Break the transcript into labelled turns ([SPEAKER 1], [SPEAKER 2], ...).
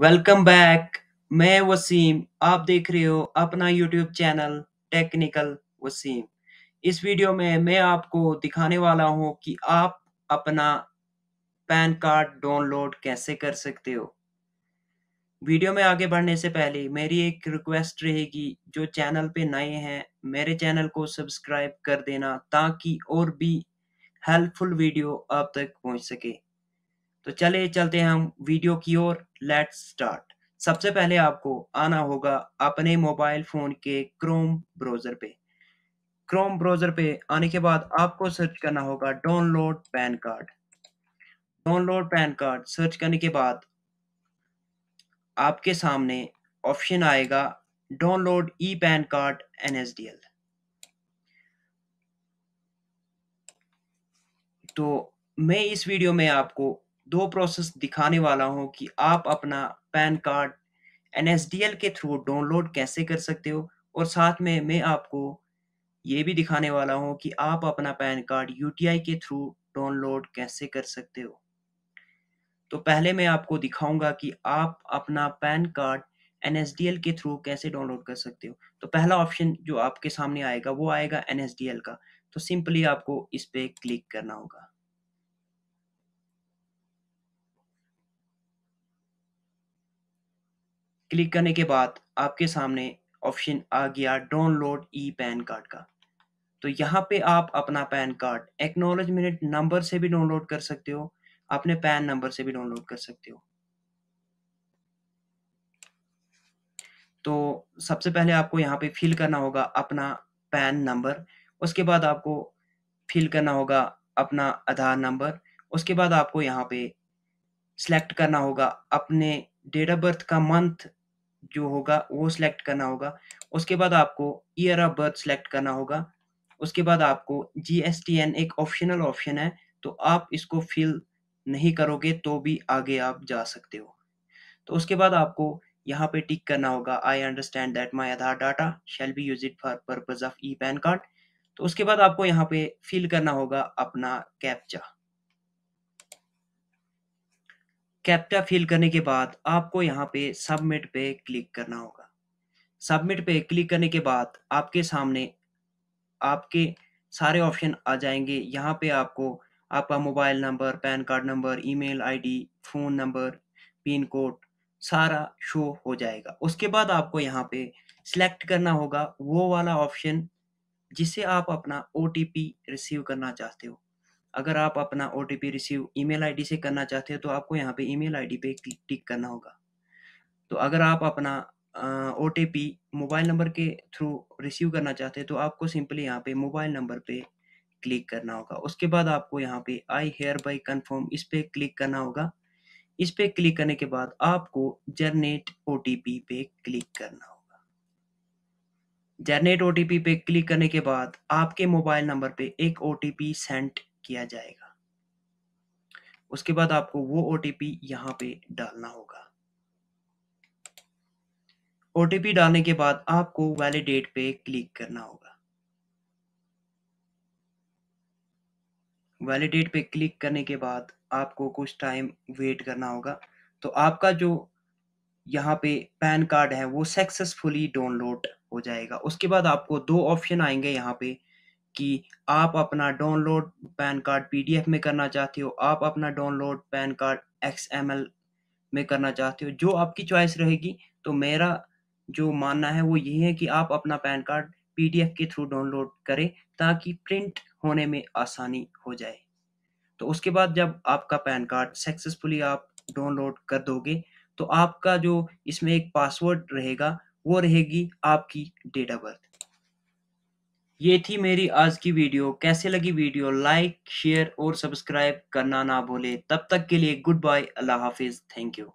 [SPEAKER 1] welcome back मैं वसीम आप देख रहे हो अपना यूट्यूब चैनल टेक्निकल वसीम इस वीडियो में मैं आपको दिखाने वाला हूं कि आप अपना पैन कार्ड डाउनलोड कैसे कर सकते हो वीडियो में आगे बढ़ने से पहले मेरी एक रिक्वेस्ट रहेगी जो चैनल पे नए हैं मेरे चैनल को सब्सक्राइब कर देना ताकि और भी हेल्पफुल वीडियो आप तक पहुंच सके तो चले चलते हैं हम वीडियो की ओर लेट्स स्टार्ट सबसे पहले आपको आना होगा अपने मोबाइल फ़ोन के क्रोम ब्राउज़र पे क्रोम ब्राउज़र पे आने के बाद आपको सर्च करना होगा download PAN card download PAN card search करने के बाद आपके सामने ऑप्शन आएगा download e PAN card NSDL तो मैं इस वीडियो में आपको दो प्रोसेस दिखाने वाला हूँ कि आप अपना पैन कार्ड एन के थ्रू डाउनलोड कैसे कर सकते हो और साथ में मैं आपको ये भी दिखाने वाला हूँ कि आप अपना पैन कार्ड यू के थ्रू डाउनलोड कैसे कर सकते हो तो पहले मैं आपको दिखाऊंगा कि आप अपना पैन कार्ड एन के थ्रू कैसे डाउनलोड कर सकते हो तो पहला ऑप्शन जो आपके सामने आएगा वो आएगा एन का तो सिंपली आपको इस पर क्लिक करना होगा क्लिक करने के बाद आपके सामने ऑप्शन आ गया डाउनलोड ई पैन कार्ड का तो यहाँ पे आप अपना पैन कार्ड एक्नोलॉजमेंट नंबर से भी डाउनलोड कर सकते हो अपने पैन नंबर से भी डाउनलोड कर सकते हो तो सबसे पहले आपको यहाँ पे फिल करना होगा अपना पैन नंबर उसके बाद आपको फिल करना होगा अपना आधार नंबर उसके बाद आपको यहाँ पे सेलेक्ट करना होगा अपने डेट ऑफ बर्थ का मंथ जो होगा वो सिलेक्ट करना होगा उसके बाद आपको ईयर ऑफ बर्थ सेलेक्ट करना होगा उसके बाद आपको जी एस टी एन एक ऑप्शनल ऑप्शन है तो आप इसको फिल नहीं करोगे तो भी आगे आप जा सकते हो तो उसके बाद आपको यहाँ पे टिक करना होगा I understand that my Aadhaar data shall be use it for purpose of e PAN card तो उसके बाद आपको यहाँ पे फिल करना होगा अपना कैप्चा कैप्टा फिल करने के बाद आपको यहाँ पे सबमिट पे क्लिक करना होगा सबमिट पे क्लिक करने के बाद आपके सामने आपके सारे ऑप्शन आ जाएंगे यहाँ पे आपको आपका mobile number PAN card number email ID phone number pin code सारा शो हो जाएगा उसके बाद आपको यहाँ पे सिलेक्ट करना होगा वो वाला ऑप्शन जिसे आप अपना ओ रिसीव करना चाहते हो अगर आप अपना ओ रिसीव ईमेल आईडी से करना चाहते हो तो आपको यहाँ पे ईमेल आईडी पे टिक करना होगा तो अगर आप अपना ओ मोबाइल नंबर के थ्रू रिसीव करना चाहते हैं तो आपको सिंपली यहाँ पे मोबाइल नंबर पे क्लिक करना होगा उसके बाद आपको यहाँ पे आई हेयर बाई कन्फर्म इस पर क्लिक करना होगा इस पर क्लिक करने के बाद आपको जर्नेट ओ पे क्लिक करना होगा जनरेट ओ पे क्लिक करने के बाद आपके मोबाइल नंबर पे एक ओ सेंट किया जाएगा उसके बाद आपको वो ओ टी पी यहाँ पे डालना होगा ओ टी पी डालने के बाद आपको वैलिडेट पे क्लिक करना होगा वैलिडेट पे क्लिक करने के बाद आपको कुछ टाइम वेट करना होगा तो आपका जो यहाँ पे पैन कार्ड है वो सक्सेसफुली डाउनलोड हो जाएगा उसके बाद आपको दो ऑप्शन आएंगे यहाँ पे कि आप अपना डाउनलोड पैन कार्ड पीडीएफ में करना चाहते हो आप अपना डाउनलोड पैन कार्ड एक्स में करना चाहते हो जो आपकी चॉइस रहेगी तो मेरा जो मानना है वो यही है कि आप अपना पैन कार्ड पी के थ्रू डाउनलोड करें ताकि प्रिंट होने में आसानी हो जाए तो उसके बाद जब आपका पैन कार्ड सक्सेसफुली आप डाउनलोड कर दोगे तो आपका जो इसमें एक पासवर्ड रहेगा वो रहेगी आपकी डेट ऑफ बर्थ ये थी मेरी आज की वीडियो कैसे लगी वीडियो लाइक शेयर और सब्सक्राइब करना ना भूले तब तक के लिए गुड बाय अल्लाह हाफिज थैंक यू